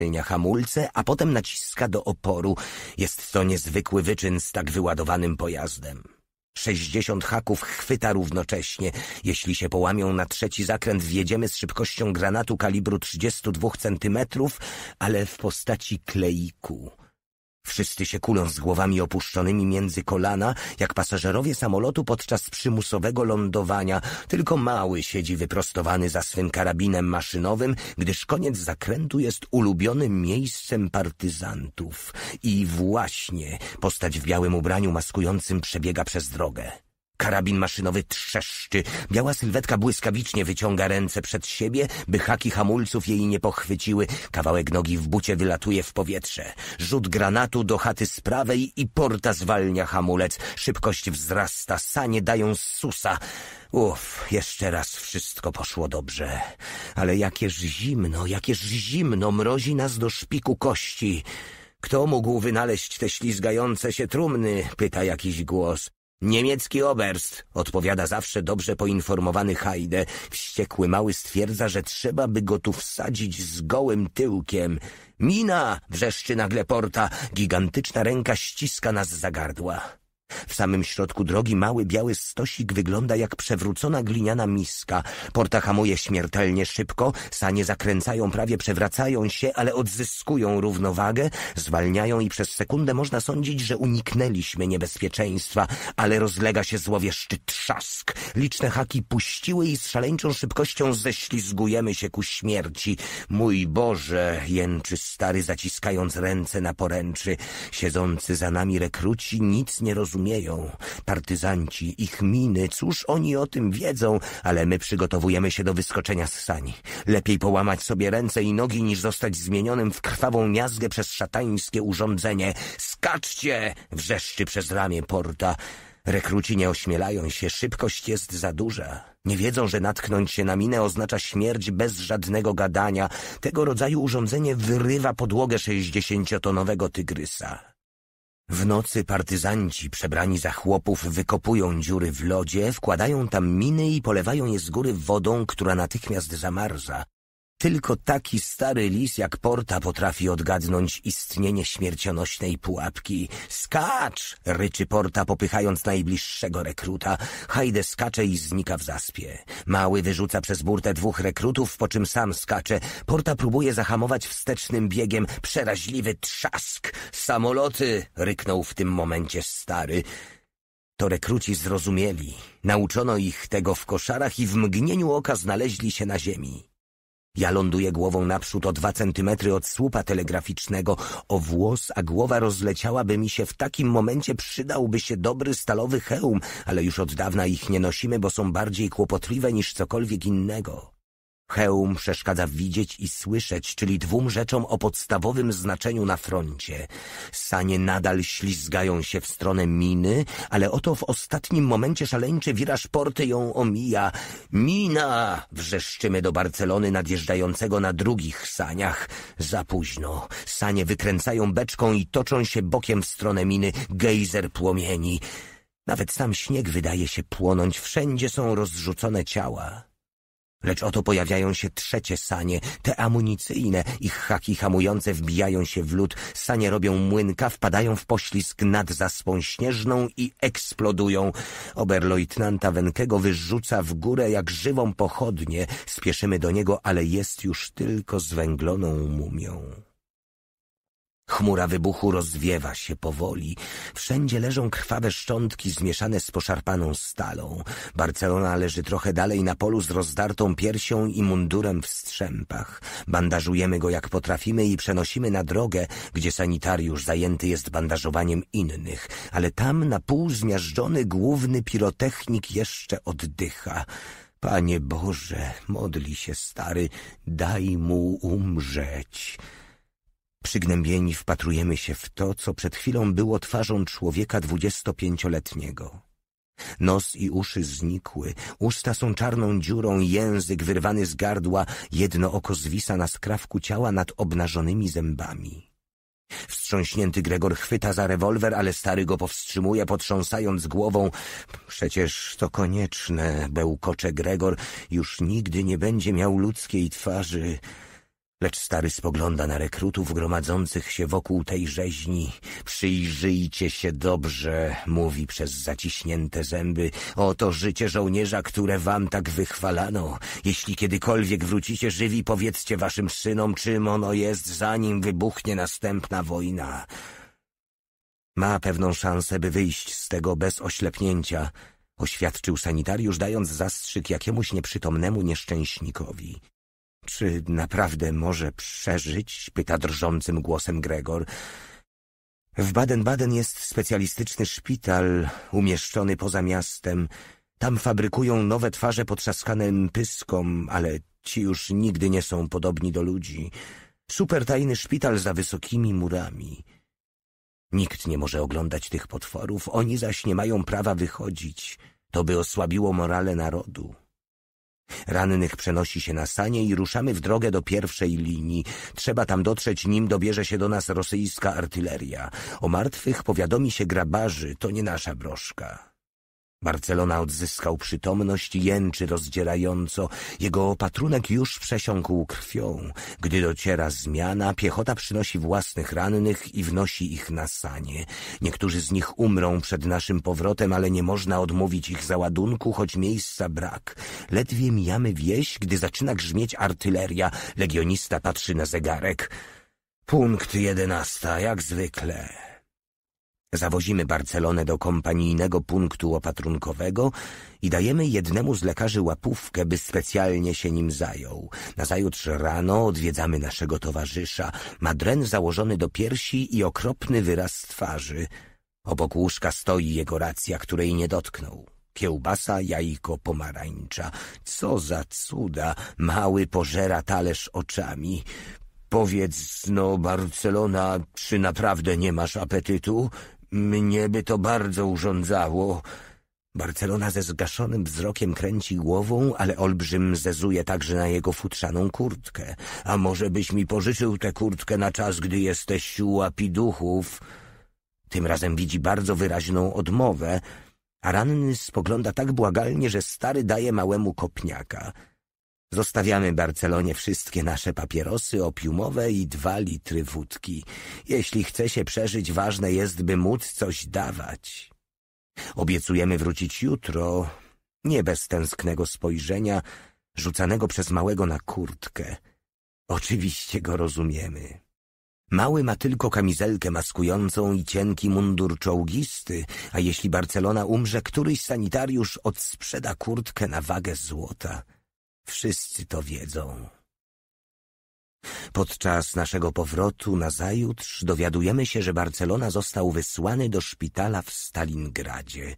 Zmienia hamulce, a potem naciska do oporu. Jest to niezwykły wyczyn z tak wyładowanym pojazdem. Sześćdziesiąt haków chwyta równocześnie. Jeśli się połamią na trzeci zakręt, wjedziemy z szybkością granatu kalibru 32 centymetrów, ale w postaci kleiku. Wszyscy się kulą z głowami opuszczonymi między kolana, jak pasażerowie samolotu podczas przymusowego lądowania. Tylko mały siedzi wyprostowany za swym karabinem maszynowym, gdyż koniec zakrętu jest ulubionym miejscem partyzantów. I właśnie postać w białym ubraniu maskującym przebiega przez drogę. Karabin maszynowy trzeszczy. Biała sylwetka błyskawicznie wyciąga ręce przed siebie, by haki hamulców jej nie pochwyciły. Kawałek nogi w bucie wylatuje w powietrze. Rzut granatu do chaty z prawej i porta zwalnia hamulec. Szybkość wzrasta, sanie dają susa. Uff, jeszcze raz wszystko poszło dobrze. Ale jakież zimno, jakież zimno mrozi nas do szpiku kości. Kto mógł wynaleźć te ślizgające się trumny? pyta jakiś głos. Niemiecki oberst, odpowiada zawsze dobrze poinformowany Hajde. Wściekły mały stwierdza, że trzeba by go tu wsadzić z gołym tyłkiem. Mina! wrzeszczy nagle porta. Gigantyczna ręka ściska nas za gardła. W samym środku drogi mały biały stosik wygląda jak przewrócona gliniana miska. Porta hamuje śmiertelnie szybko, sanie zakręcają, prawie przewracają się, ale odzyskują równowagę, zwalniają i przez sekundę można sądzić, że uniknęliśmy niebezpieczeństwa, ale rozlega się złowieszczy trzask. Liczne haki puściły i z szaleńczą szybkością ześlizgujemy się ku śmierci. Mój Boże, jęczy stary, zaciskając ręce na poręczy. Siedzący za nami rekruci nic nie rozumieją rozumieją. Partyzanci, ich miny, cóż oni o tym wiedzą, ale my przygotowujemy się do wyskoczenia z sani. Lepiej połamać sobie ręce i nogi, niż zostać zmienionym w krwawą miazgę przez szatańskie urządzenie. Skaczcie! Wrzeszczy przez ramię porta. Rekruci nie ośmielają się, szybkość jest za duża. Nie wiedzą, że natknąć się na minę oznacza śmierć bez żadnego gadania. Tego rodzaju urządzenie wyrywa podłogę sześćdziesięciotonowego tygrysa. W nocy partyzanci przebrani za chłopów wykopują dziury w lodzie, wkładają tam miny i polewają je z góry wodą, która natychmiast zamarza, tylko taki stary lis jak Porta potrafi odgadnąć istnienie śmiercionośnej pułapki. Skacz! ryczy Porta, popychając najbliższego rekruta. Hajde skacze i znika w zaspie. Mały wyrzuca przez burtę dwóch rekrutów, po czym sam skacze. Porta próbuje zahamować wstecznym biegiem. Przeraźliwy trzask! Samoloty! ryknął w tym momencie stary. To rekruci zrozumieli. Nauczono ich tego w koszarach i w mgnieniu oka znaleźli się na ziemi. Ja ląduję głową naprzód o dwa centymetry od słupa telegraficznego, o włos, a głowa rozleciałaby mi się. W takim momencie przydałby się dobry stalowy hełm, ale już od dawna ich nie nosimy, bo są bardziej kłopotliwe niż cokolwiek innego. Hełm przeszkadza widzieć i słyszeć, czyli dwóm rzeczom o podstawowym znaczeniu na froncie. Sanie nadal ślizgają się w stronę miny, ale oto w ostatnim momencie szaleńczy wiraż porty ją omija. Mina! Wrzeszczymy do Barcelony nadjeżdżającego na drugich saniach. Za późno. Sanie wykręcają beczką i toczą się bokiem w stronę miny. Gejzer płomieni. Nawet sam śnieg wydaje się płonąć. Wszędzie są rozrzucone ciała. Lecz oto pojawiają się trzecie sanie, te amunicyjne. Ich haki hamujące wbijają się w lód, sanie robią młynka, wpadają w poślizg nad zaspą śnieżną i eksplodują. Oberleutnanta Wenkego wyrzuca w górę jak żywą pochodnię. Spieszymy do niego, ale jest już tylko zwęgloną mumią. Chmura wybuchu rozwiewa się powoli. Wszędzie leżą krwawe szczątki zmieszane z poszarpaną stalą. Barcelona leży trochę dalej na polu z rozdartą piersią i mundurem w strzępach. Bandażujemy go jak potrafimy i przenosimy na drogę, gdzie sanitariusz zajęty jest bandażowaniem innych. Ale tam na pół zmiażdżony główny pirotechnik jeszcze oddycha. Panie Boże, modli się stary, daj mu umrzeć. Przygnębieni wpatrujemy się w to, co przed chwilą było twarzą człowieka dwudziestopięcioletniego. Nos i uszy znikły, usta są czarną dziurą, język wyrwany z gardła, jedno oko zwisa na skrawku ciała nad obnażonymi zębami. Wstrząśnięty Gregor chwyta za rewolwer, ale stary go powstrzymuje, potrząsając głową. Przecież to konieczne, bełkocze Gregor, już nigdy nie będzie miał ludzkiej twarzy. Lecz stary spogląda na rekrutów gromadzących się wokół tej rzeźni. Przyjrzyjcie się dobrze, mówi przez zaciśnięte zęby. Oto życie żołnierza, które wam tak wychwalano. Jeśli kiedykolwiek wrócicie żywi, powiedzcie waszym synom, czym ono jest, zanim wybuchnie następna wojna. Ma pewną szansę, by wyjść z tego bez oślepnięcia, oświadczył sanitariusz, dając zastrzyk jakiemuś nieprzytomnemu nieszczęśnikowi. Czy naprawdę może przeżyć? pyta drżącym głosem Gregor. W Baden-Baden jest specjalistyczny szpital umieszczony poza miastem. Tam fabrykują nowe twarze potrzaskane pyskom, ale ci już nigdy nie są podobni do ludzi. Supertajny szpital za wysokimi murami. Nikt nie może oglądać tych potworów, oni zaś nie mają prawa wychodzić. To by osłabiło morale narodu. Rannych przenosi się na sanie i ruszamy w drogę do pierwszej linii. Trzeba tam dotrzeć, nim dobierze się do nas rosyjska artyleria. O martwych powiadomi się grabarzy, to nie nasza broszka. Barcelona odzyskał przytomność, jęczy rozdzierająco. Jego opatrunek już przesiąkł krwią. Gdy dociera zmiana, piechota przynosi własnych rannych i wnosi ich na sanie. Niektórzy z nich umrą przed naszym powrotem, ale nie można odmówić ich załadunku, choć miejsca brak. Ledwie mijamy wieś, gdy zaczyna grzmieć artyleria. Legionista patrzy na zegarek. Punkt jedenasta, jak zwykle. Zawozimy Barcelonę do kompanijnego punktu opatrunkowego i dajemy jednemu z lekarzy łapówkę, by specjalnie się nim zajął. Nazajutrz rano odwiedzamy naszego towarzysza. Ma dren założony do piersi i okropny wyraz twarzy. Obok łóżka stoi jego racja, której nie dotknął. Kiełbasa, jajko, pomarańcza. Co za cuda! Mały pożera talerz oczami. Powiedz, no, Barcelona, czy naprawdę nie masz apetytu? Mnie by to bardzo urządzało. Barcelona ze zgaszonym wzrokiem kręci głową, ale olbrzym zezuje także na jego futrzaną kurtkę. A może byś mi pożyczył tę kurtkę na czas, gdy jesteś u łapiduchów? Tym razem widzi bardzo wyraźną odmowę, a ranny spogląda tak błagalnie, że stary daje małemu kopniaka – Zostawiamy Barcelonie wszystkie nasze papierosy opiumowe i dwa litry wódki. Jeśli chce się przeżyć, ważne jest, by móc coś dawać. Obiecujemy wrócić jutro, nie bez tęsknego spojrzenia, rzucanego przez małego na kurtkę. Oczywiście go rozumiemy. Mały ma tylko kamizelkę maskującą i cienki mundur czołgisty, a jeśli Barcelona umrze, któryś sanitariusz odsprzeda kurtkę na wagę złota – Wszyscy to wiedzą. Podczas naszego powrotu nazajutrz dowiadujemy się, że Barcelona został wysłany do szpitala w Stalingradzie.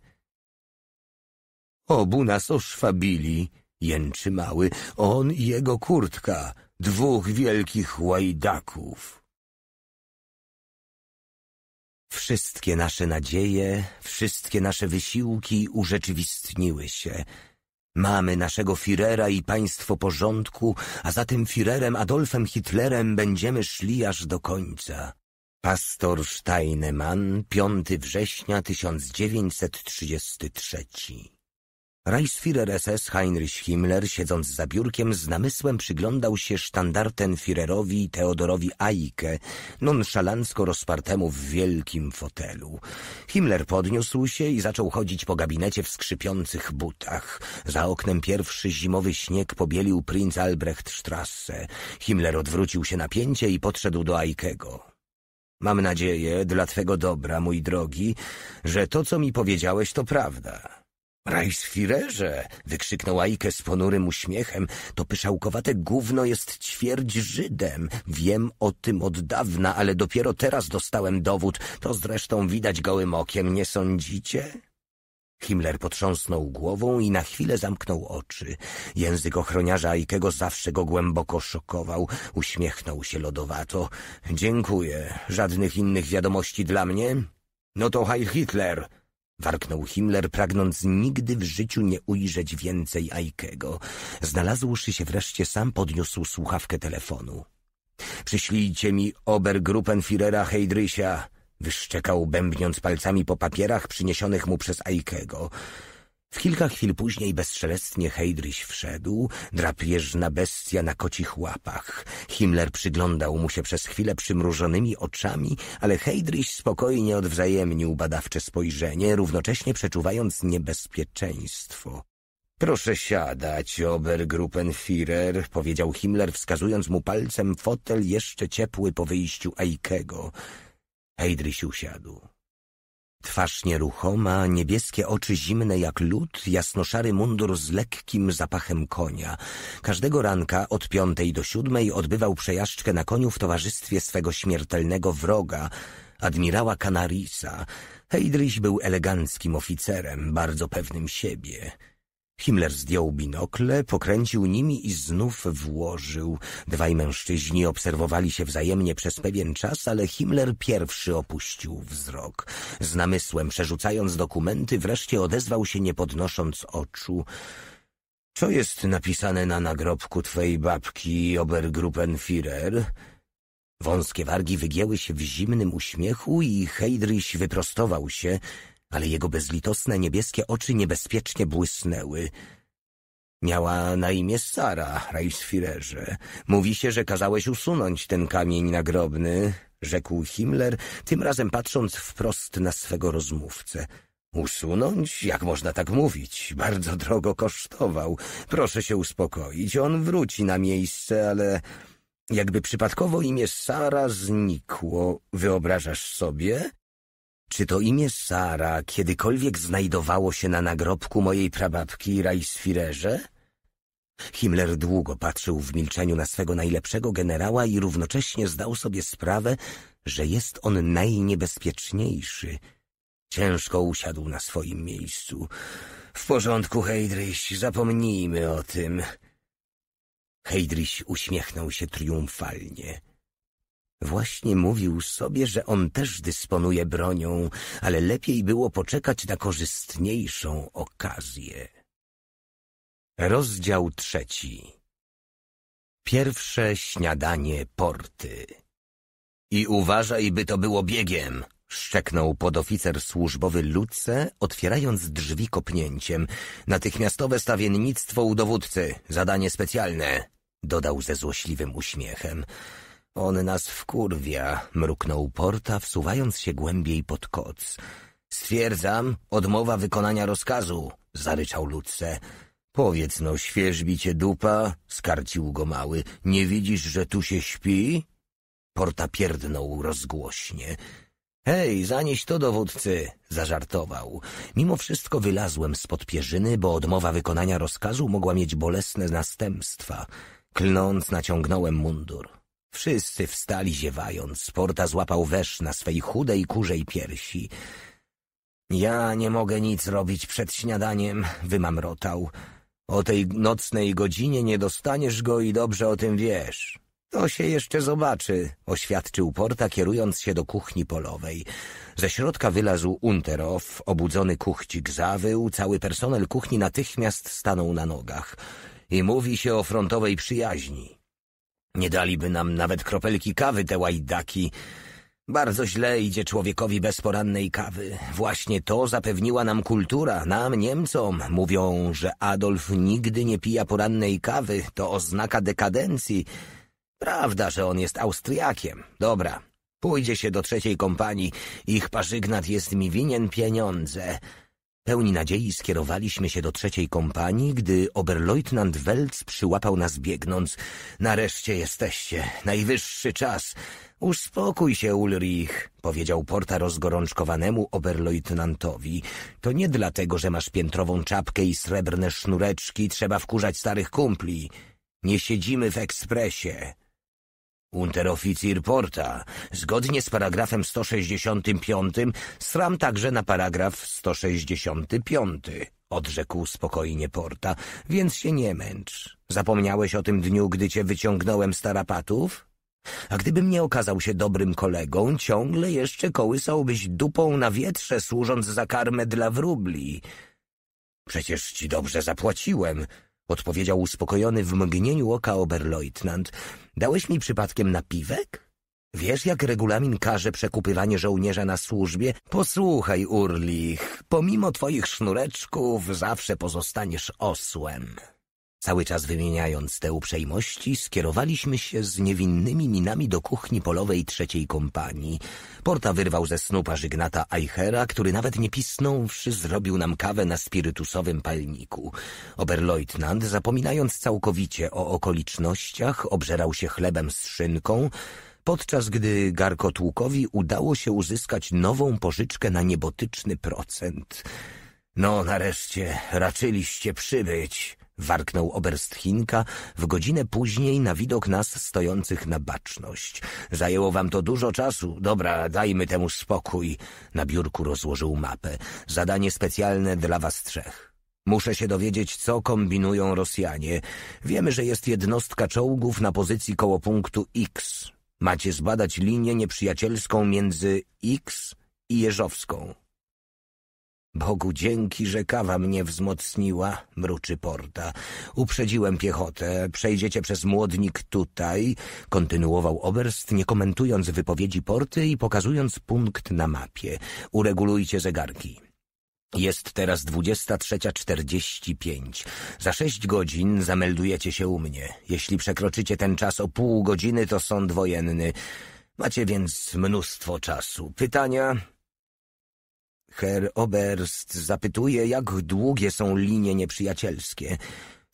Obu nas oszwabili, jęczy mały, on i jego kurtka, dwóch wielkich łajdaków. Wszystkie nasze nadzieje, wszystkie nasze wysiłki urzeczywistniły się – Mamy naszego Firera i państwo porządku, a za tym Firerem Adolfem Hitlerem będziemy szli aż do końca. Pastor Steinemann, 5 września 1933 Reichsführer SS Heinrich Himmler, siedząc za biurkiem, z namysłem przyglądał się sztandartenfirerowi Teodorowi Aike, nonszalansko rozpartemu w wielkim fotelu. Himmler podniósł się i zaczął chodzić po gabinecie w skrzypiących butach. Za oknem pierwszy zimowy śnieg pobielił Prinz Albrecht Strasse. Himmler odwrócił się na pięcie i podszedł do Aikego. Mam nadzieję, dla twego dobra, mój drogi, że to, co mi powiedziałeś, to prawda. Reichsfirerze! wykrzyknął Aike z ponurym uśmiechem. To pyszałkowate gówno jest ćwierć Żydem. Wiem o tym od dawna, ale dopiero teraz dostałem dowód. To zresztą widać gołym okiem, nie sądzicie? Himmler potrząsnął głową i na chwilę zamknął oczy. Język ochroniarza Aikego zawsze go głęboko szokował. Uśmiechnął się lodowato. Dziękuję. Żadnych innych wiadomości dla mnie? No to Heil Hitler! Warknął Himmler, pragnąc nigdy w życiu nie ujrzeć więcej Aikego. Znalazłszy się wreszcie sam, podniósł słuchawkę telefonu. Przyślijcie mi Obergruppenführera Heidrysia, wyszczekał, bębniąc palcami po papierach przyniesionych mu przez Aikego. W kilka chwil później bezszelestnie Heidryś wszedł, drapieżna bestia na kocich łapach. Himmler przyglądał mu się przez chwilę przymrużonymi oczami, ale Heidryś spokojnie odwzajemnił badawcze spojrzenie, równocześnie przeczuwając niebezpieczeństwo. Proszę siadać, Obergruppenführer, powiedział Himmler, wskazując mu palcem fotel jeszcze ciepły po wyjściu Aikego. Heidryś usiadł. Twarz nieruchoma, niebieskie oczy zimne jak lód, jasnoszary mundur z lekkim zapachem konia. Każdego ranka od piątej do siódmej odbywał przejażdżkę na koniu w towarzystwie swego śmiertelnego wroga, admirała Canarisa. Heydrich był eleganckim oficerem, bardzo pewnym siebie. Himmler zdjął binokle, pokręcił nimi i znów włożył. Dwaj mężczyźni obserwowali się wzajemnie przez pewien czas, ale Himmler pierwszy opuścił wzrok. Z namysłem, przerzucając dokumenty, wreszcie odezwał się, nie podnosząc oczu. Co jest napisane na nagrobku twej babki, Obergruppenführer? Wąskie wargi wygięły się w zimnym uśmiechu i Heydrich wyprostował się, ale jego bezlitosne niebieskie oczy niebezpiecznie błysnęły. Miała na imię Sara, Reichsführerze. Mówi się, że kazałeś usunąć ten kamień nagrobny, rzekł Himmler, tym razem patrząc wprost na swego rozmówcę. Usunąć? Jak można tak mówić? Bardzo drogo kosztował. Proszę się uspokoić, on wróci na miejsce, ale... Jakby przypadkowo imię Sara znikło, wyobrażasz sobie? Czy to imię Sara kiedykolwiek znajdowało się na nagrobku mojej prababki Rajsfirerze? Himmler długo patrzył w milczeniu na swego najlepszego generała i równocześnie zdał sobie sprawę, że jest on najniebezpieczniejszy. Ciężko usiadł na swoim miejscu. W porządku, Heydrich, zapomnijmy o tym. Heydrich uśmiechnął się triumfalnie. Właśnie mówił sobie, że on też dysponuje bronią, ale lepiej było poczekać na korzystniejszą okazję. Rozdział trzeci Pierwsze śniadanie porty I uważaj, by to było biegiem, szczeknął podoficer służbowy Luce, otwierając drzwi kopnięciem. Natychmiastowe stawiennictwo u dowódcy, zadanie specjalne, dodał ze złośliwym uśmiechem. On nas wkurwia, mruknął Porta, wsuwając się głębiej pod koc. Stwierdzam, odmowa wykonania rozkazu, zaryczał Ludce. Powiedz no, świeżbi cię dupa, skarcił go mały. Nie widzisz, że tu się śpi? Porta pierdnął rozgłośnie. Hej, zanieś to dowódcy, zażartował. Mimo wszystko wylazłem spod pierzyny, bo odmowa wykonania rozkazu mogła mieć bolesne następstwa. Klnąc, naciągnąłem mundur. Wszyscy wstali ziewając. Porta złapał wesz na swej chudej kurzej piersi. Ja nie mogę nic robić przed śniadaniem, wymamrotał. O tej nocnej godzinie nie dostaniesz go i dobrze o tym wiesz. To się jeszcze zobaczy, oświadczył Porta, kierując się do kuchni polowej. Ze środka wylazł Unterow, obudzony kuchcik zawył, cały personel kuchni natychmiast stanął na nogach. I mówi się o frontowej przyjaźni. Nie daliby nam nawet kropelki kawy te łajdaki. Bardzo źle idzie człowiekowi bez porannej kawy. Właśnie to zapewniła nam kultura. Nam, Niemcom, mówią, że Adolf nigdy nie pija porannej kawy. To oznaka dekadencji. Prawda, że on jest Austriakiem. Dobra, pójdzie się do trzeciej kompanii. Ich parzygnat jest mi winien pieniądze. Pełni nadziei skierowaliśmy się do trzeciej kompanii, gdy oberleutnant Welc przyłapał nas biegnąc. Nareszcie jesteście, najwyższy czas. Uspokój się, Ulrich, powiedział Porta rozgorączkowanemu oberleutnantowi. To nie dlatego, że masz piętrową czapkę i srebrne sznureczki, trzeba wkurzać starych kumpli. Nie siedzimy w ekspresie. Unteroficir Porta, zgodnie z paragrafem 165, sram także na paragraf 165, odrzekł spokojnie Porta, więc się nie męcz. Zapomniałeś o tym dniu, gdy cię wyciągnąłem z tarapatów? A gdybym nie okazał się dobrym kolegą, ciągle jeszcze kołysałbyś dupą na wietrze, służąc za karmę dla wróbli. Przecież ci dobrze zapłaciłem — odpowiedział uspokojony w mgnieniu oka oberleutnant. Dałeś mi przypadkiem napiwek? Wiesz, jak regulamin każe przekupywanie żołnierza na służbie? Posłuchaj, Urlich, pomimo twoich sznureczków zawsze pozostaniesz osłem. Cały czas wymieniając te uprzejmości, skierowaliśmy się z niewinnymi minami do kuchni polowej trzeciej kompanii. Porta wyrwał ze snu parzygnata Eichera, który nawet nie pisnąwszy zrobił nam kawę na spirytusowym palniku. Oberleutnant, zapominając całkowicie o okolicznościach, obżerał się chlebem z szynką, podczas gdy Garkotłukowi udało się uzyskać nową pożyczkę na niebotyczny procent. — No, nareszcie, raczyliście przybyć — warknął Oberstchinka w godzinę później na widok nas stojących na baczność. Zajęło wam to dużo czasu. Dobra, dajmy temu spokój. Na biurku rozłożył mapę. Zadanie specjalne dla was trzech. Muszę się dowiedzieć, co kombinują Rosjanie. Wiemy, że jest jednostka czołgów na pozycji koło punktu X. Macie zbadać linię nieprzyjacielską między X i Jeżowską. Bogu dzięki, że kawa mnie wzmocniła, mruczy Porta. Uprzedziłem piechotę, przejdziecie przez młodnik tutaj, kontynuował Oberst, nie komentując wypowiedzi Porty i pokazując punkt na mapie. Uregulujcie zegarki. Jest teraz pięć. Za sześć godzin zameldujecie się u mnie. Jeśli przekroczycie ten czas o pół godziny, to sąd wojenny. Macie więc mnóstwo czasu. Pytania? Herr Oberst zapytuje, jak długie są linie nieprzyjacielskie.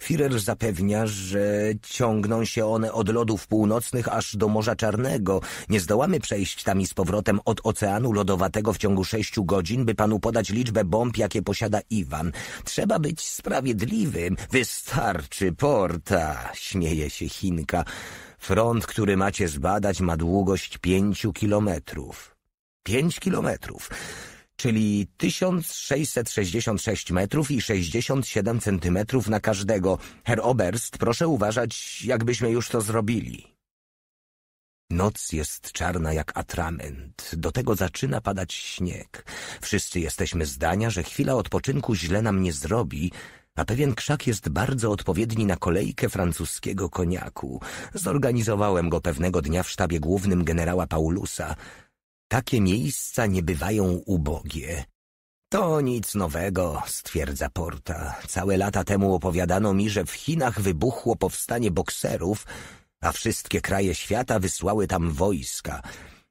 Firer zapewnia, że ciągną się one od lodów północnych aż do Morza Czarnego. Nie zdołamy przejść tam i z powrotem od Oceanu Lodowatego w ciągu sześciu godzin, by panu podać liczbę bomb, jakie posiada Iwan. Trzeba być sprawiedliwym. Wystarczy porta, śmieje się Chinka. Front, który macie zbadać, ma długość pięciu kilometrów. Pięć kilometrów czyli 1666 metrów i 67 centymetrów na każdego. Herr Oberst, proszę uważać, jakbyśmy już to zrobili. Noc jest czarna jak atrament, do tego zaczyna padać śnieg. Wszyscy jesteśmy zdania, że chwila odpoczynku źle nam nie zrobi, a pewien krzak jest bardzo odpowiedni na kolejkę francuskiego koniaku. Zorganizowałem go pewnego dnia w sztabie głównym generała Paulusa takie miejsca nie bywają ubogie. To nic nowego, stwierdza Porta. Całe lata temu opowiadano mi, że w Chinach wybuchło powstanie bokserów, a wszystkie kraje świata wysłały tam wojska.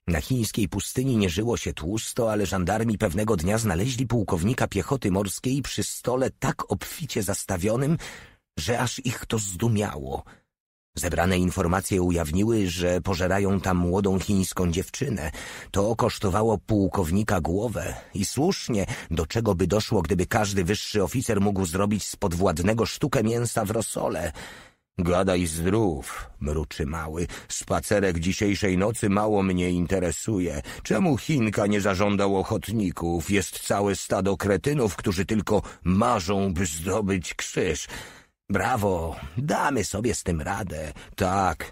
Na chińskiej pustyni nie żyło się tłusto, ale żandarmi pewnego dnia znaleźli pułkownika piechoty morskiej przy stole tak obficie zastawionym, że aż ich to zdumiało – Zebrane informacje ujawniły, że pożerają tam młodą chińską dziewczynę. To kosztowało pułkownika głowę i słusznie, do czego by doszło, gdyby każdy wyższy oficer mógł zrobić z podwładnego sztukę mięsa w rosole. Gadaj zdrów, mruczy mały. Spacerek dzisiejszej nocy mało mnie interesuje. Czemu Chinka nie zażądał ochotników? Jest całe stado kretynów, którzy tylko marzą, by zdobyć krzyż. Brawo, damy sobie z tym radę, tak.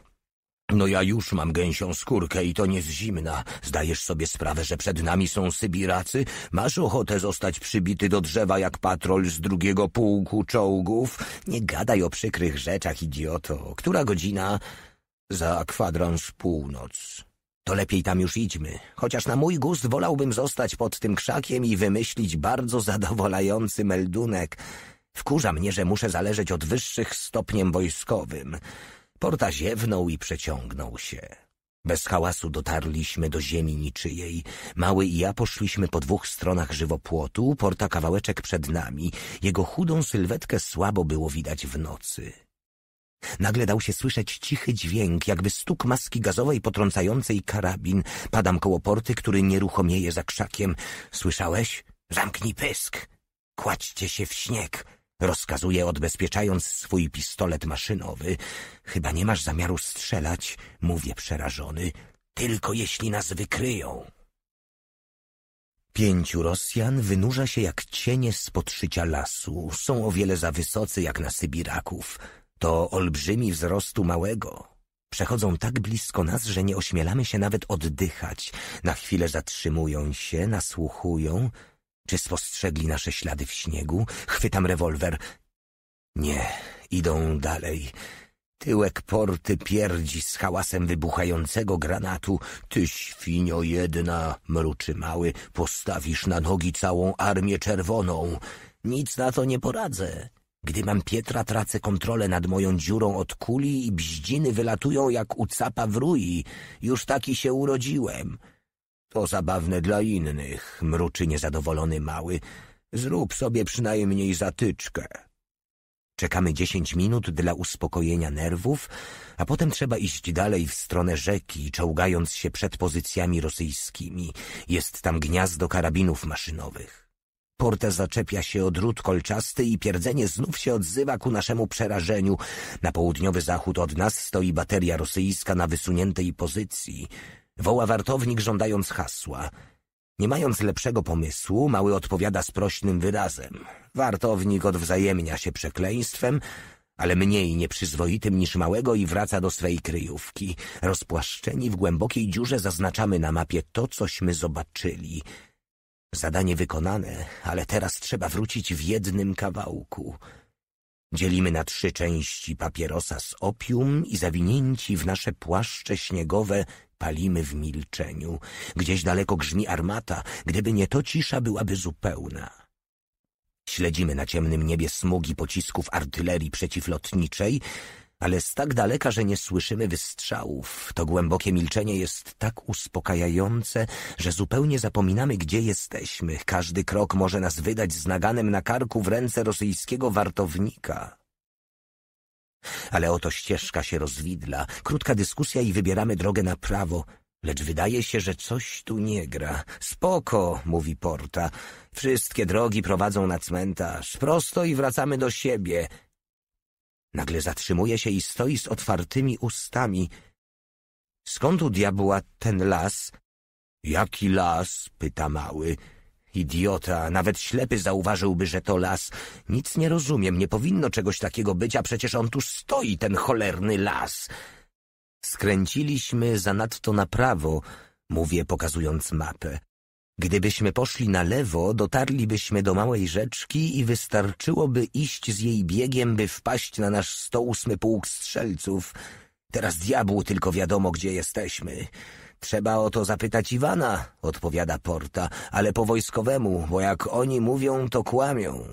No ja już mam gęsią skórkę i to nie z zimna. Zdajesz sobie sprawę, że przed nami są Sybiracy? Masz ochotę zostać przybity do drzewa jak patrol z drugiego pułku czołgów? Nie gadaj o przykrych rzeczach, idioto. Która godzina? Za kwadrans północ. To lepiej tam już idźmy. Chociaż na mój gust wolałbym zostać pod tym krzakiem i wymyślić bardzo zadowalający meldunek. Wkurza mnie, że muszę zależeć od wyższych stopniem wojskowym. Porta ziewnął i przeciągnął się. Bez hałasu dotarliśmy do ziemi niczyjej. Mały i ja poszliśmy po dwóch stronach żywopłotu, porta kawałeczek przed nami. Jego chudą sylwetkę słabo było widać w nocy. Nagle dał się słyszeć cichy dźwięk, jakby stuk maski gazowej potrącającej karabin. Padam koło porty, który nieruchomieje za krzakiem. Słyszałeś? Zamknij pysk! Kładźcie się w śnieg! Rozkazuje, odbezpieczając swój pistolet maszynowy. Chyba nie masz zamiaru strzelać, mówię przerażony, tylko jeśli nas wykryją. Pięciu Rosjan wynurza się jak cienie z podszycia lasu. Są o wiele za wysocy jak na Sybiraków. To olbrzymi wzrostu małego. Przechodzą tak blisko nas, że nie ośmielamy się nawet oddychać. Na chwilę zatrzymują się, nasłuchują, czy spostrzegli nasze ślady w śniegu? Chwytam rewolwer. Nie, idą dalej. Tyłek porty pierdzi z hałasem wybuchającego granatu. Ty, świnio jedna, mruczy mały, postawisz na nogi całą armię czerwoną. Nic na to nie poradzę. Gdy mam Pietra, tracę kontrolę nad moją dziurą od kuli i bździny wylatują jak u capa w rui. Już taki się urodziłem. To zabawne dla innych, mruczy niezadowolony mały. Zrób sobie przynajmniej zatyczkę. Czekamy dziesięć minut dla uspokojenia nerwów, a potem trzeba iść dalej w stronę rzeki, czołgając się przed pozycjami rosyjskimi. Jest tam gniazdo karabinów maszynowych. Porta zaczepia się o drut kolczasty i pierdzenie znów się odzywa ku naszemu przerażeniu. Na południowy zachód od nas stoi bateria rosyjska na wysuniętej pozycji – Woła wartownik, żądając hasła. Nie mając lepszego pomysłu, mały odpowiada sprośnym wyrazem. Wartownik odwzajemnia się przekleństwem, ale mniej nieprzyzwoitym niż małego i wraca do swej kryjówki. Rozpłaszczeni w głębokiej dziurze zaznaczamy na mapie to, cośmy zobaczyli. Zadanie wykonane, ale teraz trzeba wrócić w jednym kawałku. Dzielimy na trzy części papierosa z opium i zawinięci w nasze płaszcze śniegowe Palimy w milczeniu. Gdzieś daleko grzmi armata. Gdyby nie to, cisza byłaby zupełna. Śledzimy na ciemnym niebie smugi pocisków artylerii przeciwlotniczej, ale z tak daleka, że nie słyszymy wystrzałów. To głębokie milczenie jest tak uspokajające, że zupełnie zapominamy, gdzie jesteśmy. Każdy krok może nas wydać z naganem na karku w ręce rosyjskiego wartownika. Ale oto ścieżka się rozwidla, krótka dyskusja i wybieramy drogę na prawo. Lecz wydaje się, że coś tu nie gra. Spoko, mówi Porta. Wszystkie drogi prowadzą na cmentarz. Prosto i wracamy do siebie. Nagle zatrzymuje się i stoi z otwartymi ustami. Skąd u diabła ten las? Jaki las? pyta mały. Idiota, nawet ślepy zauważyłby, że to las. Nic nie rozumiem, nie powinno czegoś takiego być, a przecież on tuż stoi, ten cholerny las. Skręciliśmy zanadto na prawo, mówię pokazując mapę. Gdybyśmy poszli na lewo, dotarlibyśmy do małej rzeczki i wystarczyłoby iść z jej biegiem, by wpaść na nasz 108 pułk strzelców. Teraz diabłu tylko wiadomo, gdzie jesteśmy. Trzeba o to zapytać Iwana, odpowiada Porta, ale po wojskowemu, bo jak oni mówią, to kłamią.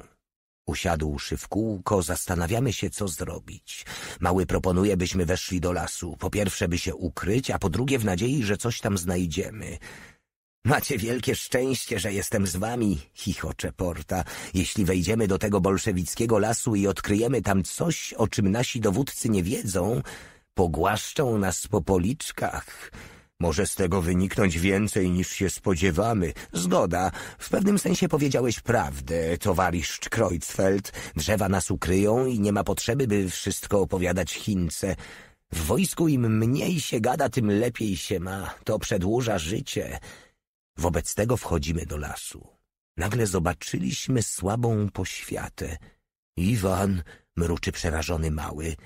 Usiadłszy w kółko, zastanawiamy się, co zrobić. Mały proponuje, byśmy weszli do lasu. Po pierwsze, by się ukryć, a po drugie, w nadziei, że coś tam znajdziemy. Macie wielkie szczęście, że jestem z wami, chichocze Porta. Jeśli wejdziemy do tego bolszewickiego lasu i odkryjemy tam coś, o czym nasi dowódcy nie wiedzą, pogłaszczą nas po policzkach. Może z tego wyniknąć więcej niż się spodziewamy. Zgoda. W pewnym sensie powiedziałeś prawdę, towarzysz Kreuzfeld. Drzewa nas ukryją i nie ma potrzeby, by wszystko opowiadać Chince. W wojsku im mniej się gada, tym lepiej się ma. To przedłuża życie. Wobec tego wchodzimy do lasu. Nagle zobaczyliśmy słabą poświatę. Iwan, mruczy przerażony mały,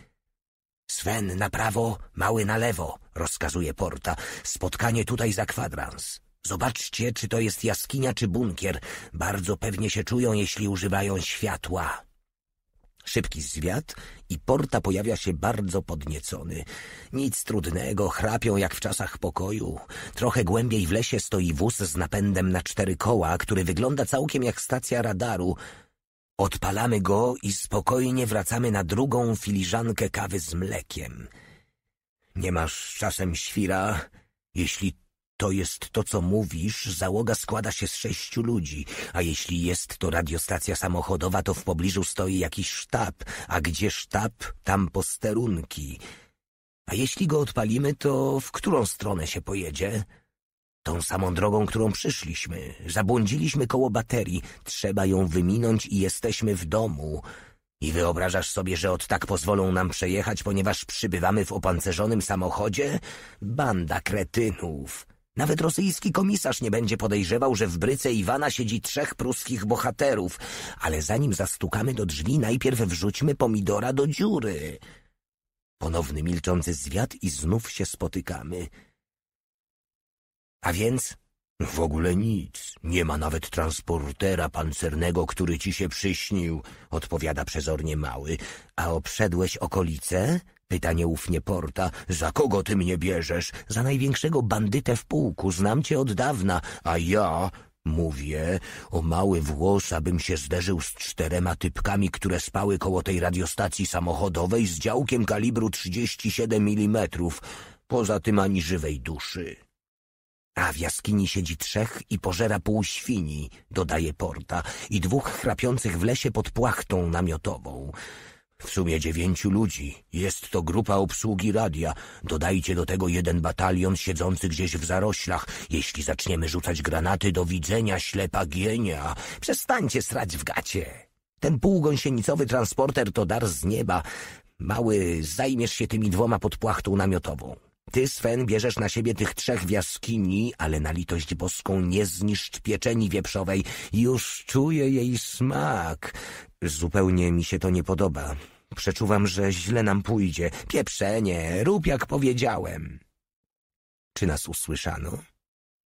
Sven na prawo, mały na lewo, rozkazuje Porta. Spotkanie tutaj za kwadrans. Zobaczcie, czy to jest jaskinia, czy bunkier. Bardzo pewnie się czują, jeśli używają światła. Szybki zwiat i Porta pojawia się bardzo podniecony. Nic trudnego, chrapią jak w czasach pokoju. Trochę głębiej w lesie stoi wóz z napędem na cztery koła, który wygląda całkiem jak stacja radaru, Odpalamy go i spokojnie wracamy na drugą filiżankę kawy z mlekiem. Nie masz czasem świra? Jeśli to jest to, co mówisz, załoga składa się z sześciu ludzi, a jeśli jest to radiostacja samochodowa, to w pobliżu stoi jakiś sztab, a gdzie sztab, tam posterunki. A jeśli go odpalimy, to w którą stronę się pojedzie? Tą samą drogą, którą przyszliśmy. Zabłądziliśmy koło baterii. Trzeba ją wyminąć i jesteśmy w domu. I wyobrażasz sobie, że od tak pozwolą nam przejechać, ponieważ przybywamy w opancerzonym samochodzie? Banda kretynów. Nawet rosyjski komisarz nie będzie podejrzewał, że w bryce Iwana siedzi trzech pruskich bohaterów. Ale zanim zastukamy do drzwi, najpierw wrzućmy pomidora do dziury. Ponowny milczący zwiat i znów się spotykamy. A więc? W ogóle nic. Nie ma nawet transportera pancernego, który ci się przyśnił, odpowiada przezornie mały. A obszedłeś okolice? Pyta nieufnie Porta. Za kogo ty mnie bierzesz? Za największego bandytę w pułku. Znam cię od dawna. A ja... Mówię, o mały włos, abym się zderzył z czterema typkami, które spały koło tej radiostacji samochodowej z działkiem kalibru 37 mm. Poza tym ani żywej duszy. A w jaskini siedzi trzech i pożera pół świni, dodaje Porta, i dwóch chrapiących w lesie pod płachtą namiotową. W sumie dziewięciu ludzi. Jest to grupa obsługi radia. Dodajcie do tego jeden batalion siedzący gdzieś w zaroślach. Jeśli zaczniemy rzucać granaty, do widzenia ślepa gienia. Przestańcie srać w gacie. Ten półgąsienicowy transporter to dar z nieba. Mały, zajmiesz się tymi dwoma pod płachtą namiotową. Ty, Sven, bierzesz na siebie tych trzech w jaskini, ale na litość boską nie zniszcz pieczeni wieprzowej. Już czuję jej smak. Zupełnie mi się to nie podoba. Przeczuwam, że źle nam pójdzie. Pieprzenie, rób jak powiedziałem. Czy nas usłyszano?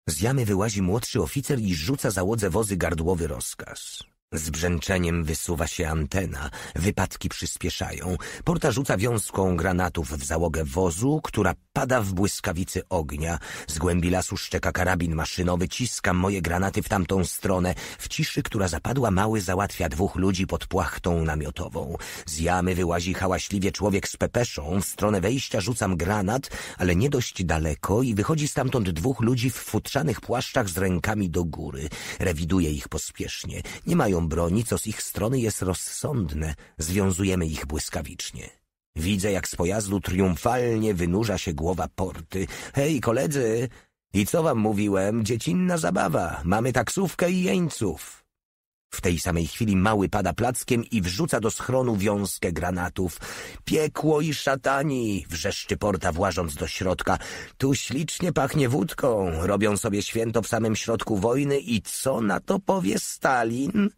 Z jamy wyłazi młodszy oficer i rzuca załodze wozy gardłowy rozkaz. Z brzęczeniem wysuwa się antena, wypadki przyspieszają. Porta rzuca wiązką granatów w załogę wozu, która pada w błyskawicy ognia. Z głębi lasu szczeka karabin maszynowy, ciskam moje granaty w tamtą stronę. W ciszy, która zapadła, mały załatwia dwóch ludzi pod płachtą namiotową. Z jamy wyłazi hałaśliwie człowiek z pepeszą, w stronę wejścia rzucam granat, ale nie dość daleko i wychodzi stamtąd dwóch ludzi w futrzanych płaszczach z rękami do góry. Rewiduję ich pospiesznie. Nie mają używają broni, co z ich strony jest rozsądne, związujemy ich błyskawicznie. Widzę, jak z pojazdu triumfalnie wynurza się głowa porty. Hej, koledzy! I co wam mówiłem? Dziecinna zabawa. Mamy taksówkę i jeńców. W tej samej chwili mały pada plackiem i wrzuca do schronu wiązkę granatów. Piekło i szatani! wrzeszczy porta, włażąc do środka. Tu ślicznie pachnie wódką. Robią sobie święto w samym środku wojny i co na to powie Stalin?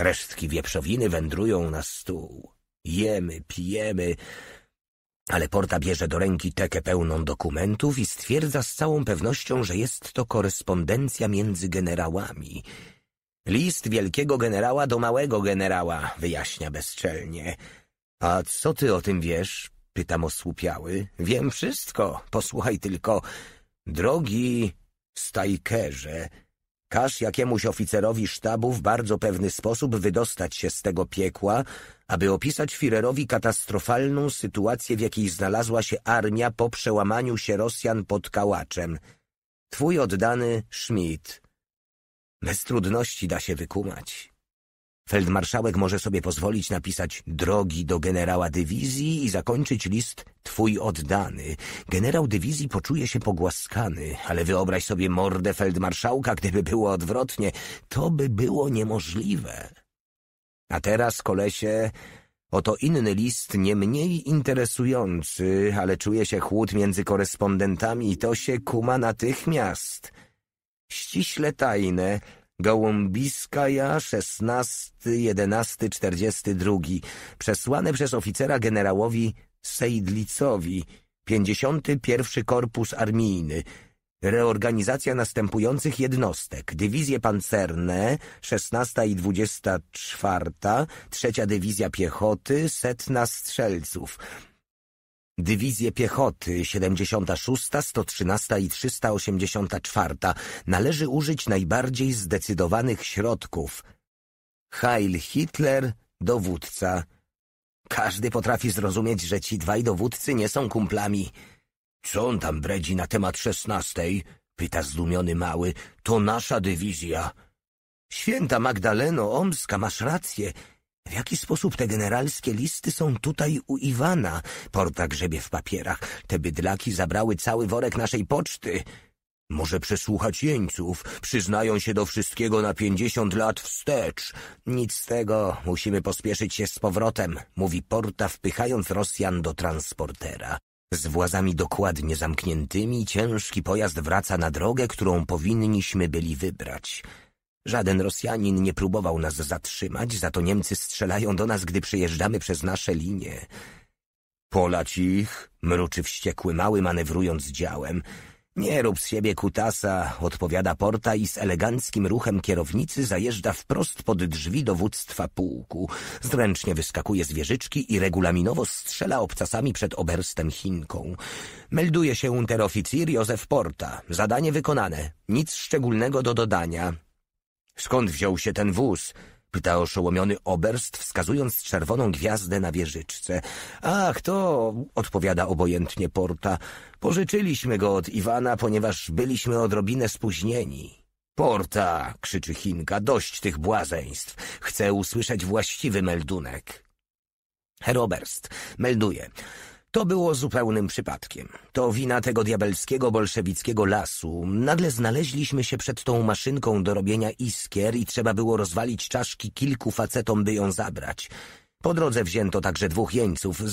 Resztki wieprzowiny wędrują na stół. Jemy, pijemy, ale Porta bierze do ręki tekę pełną dokumentów i stwierdza z całą pewnością, że jest to korespondencja między generałami. List wielkiego generała do małego generała, wyjaśnia bezczelnie. A co ty o tym wiesz? Pytam osłupiały. Wiem wszystko, posłuchaj tylko. Drogi stajkerze, Każ jakiemuś oficerowi sztabu w bardzo pewny sposób wydostać się z tego piekła, aby opisać Firerowi katastrofalną sytuację, w jakiej znalazła się armia po przełamaniu się Rosjan pod kałaczem. Twój oddany Schmidt. Bez trudności da się wykumać. Feldmarszałek może sobie pozwolić napisać drogi do generała dywizji i zakończyć list twój oddany. Generał dywizji poczuje się pogłaskany, ale wyobraź sobie mordę feldmarszałka, gdyby było odwrotnie. To by było niemożliwe. A teraz, kolesie, oto inny list, nie mniej interesujący, ale czuje się chłód między korespondentami i to się kuma natychmiast. Ściśle tajne, Gołąbiskaja, 42 przesłane przez oficera generałowi Sejdlicowi, 51. Korpus Armijny, reorganizacja następujących jednostek. Dywizje pancerne 16 i 24, trzecia dywizja piechoty, setna strzelców. Dywizje piechoty 76, 113 i 384 należy użyć najbardziej zdecydowanych środków. Heil Hitler, dowódca. Każdy potrafi zrozumieć, że ci dwaj dowódcy nie są kumplami. Co on tam bredzi na temat szesnastej? Pyta zdumiony mały. To nasza dywizja. Święta Magdaleno Omska, masz rację. W jaki sposób te generalskie listy są tutaj u Iwana? Porta grzebie w papierach. Te bydlaki zabrały cały worek naszej poczty. Może przesłuchać jeńców. Przyznają się do wszystkiego na pięćdziesiąt lat wstecz. Nic z tego. Musimy pospieszyć się z powrotem, mówi Porta, wpychając Rosjan do transportera. Z włazami dokładnie zamkniętymi ciężki pojazd wraca na drogę, którą powinniśmy byli wybrać. Żaden Rosjanin nie próbował nas zatrzymać, za to Niemcy strzelają do nas, gdy przyjeżdżamy przez nasze linie. Polać ich, mruczy wściekły mały, manewrując działem. Nie rób z siebie kutasa, odpowiada porta i z eleganckim ruchem kierownicy zajeżdża wprost pod drzwi dowództwa pułku. Zręcznie wyskakuje z wieżyczki i regulaminowo strzela obcasami przed oberstem Chinką. Melduje się unteroficir Józef Porta. Zadanie wykonane. Nic szczególnego do dodania. Skąd wziął się ten wóz? Pyta oszołomiony oberst, wskazując czerwoną gwiazdę na wieżyczce. Ach, to, odpowiada obojętnie Porta. Pożyczyliśmy go od Iwana, ponieważ byliśmy odrobinę spóźnieni. Porta, krzyczy Chinka, dość tych błazeństw. Chcę usłyszeć właściwy meldunek. Heroberst melduje. To było zupełnym przypadkiem. To wina tego diabelskiego bolszewickiego lasu. Nagle znaleźliśmy się przed tą maszynką do robienia iskier i trzeba było rozwalić czaszki kilku facetom, by ją zabrać. Po drodze wzięto także dwóch jeńców